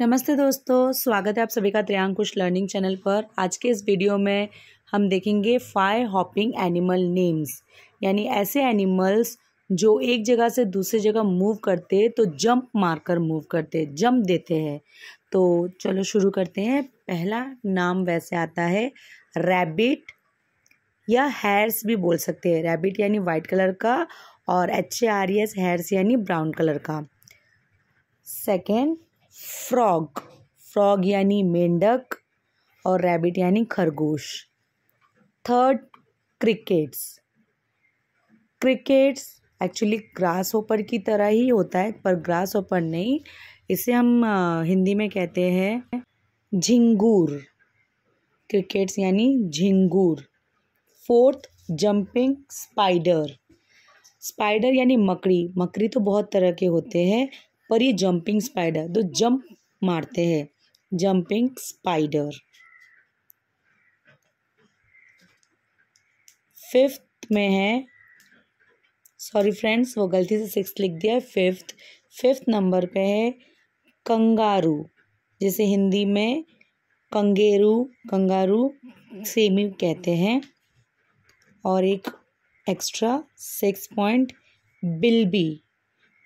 नमस्ते दोस्तों स्वागत है आप सभी का त्रियांकुश लर्निंग चैनल पर आज के इस वीडियो में हम देखेंगे फाइव हॉपिंग एनिमल नेम्स यानी ऐसे एनिमल्स जो एक जगह से दूसरी जगह मूव करते तो जंप मारकर मूव करते जंप देते हैं तो चलो शुरू करते हैं पहला नाम वैसे आता है रैबिट या हेयर्स भी बोल सकते हैं रैबिट यानी वाइट कलर का और H A R S hares यानी ब्राउन कलर का सेकेंड फ्रॉग फ्रॉग यानी मेंढक और रैबिट यानी खरगोश third crickets crickets actually grasshopper की तरह ही होता है पर ग्रास ओपर नहीं इसे हम हिंदी में कहते हैं झिंगूर क्रिकेट्स यानी झिंगूर फोर्थ जंपिंग स्पाइडर स्पाइडर यानी मकड़ी मकड़ी तो बहुत तरह के होते हैं और ये जंपिंग स्पाइडर तो जंप मारते हैं जंपिंग स्पाइडर फिफ्थ में है सॉरी फ्रेंड्स वो गलती से सिक्स लिख दिया है फिफ्थ फिफ्थ नंबर पे है कंगारू जैसे हिंदी में कंगेरू कंगारू सेमी कहते हैं और एक एक्स्ट्रा सिक्स पॉइंट बिल्बी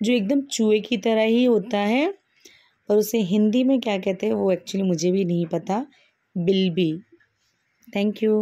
जो एकदम चूहे की तरह ही होता है और उसे हिंदी में क्या कहते हैं वो एक्चुअली मुझे भी नहीं पता बिल्बी थैंक यू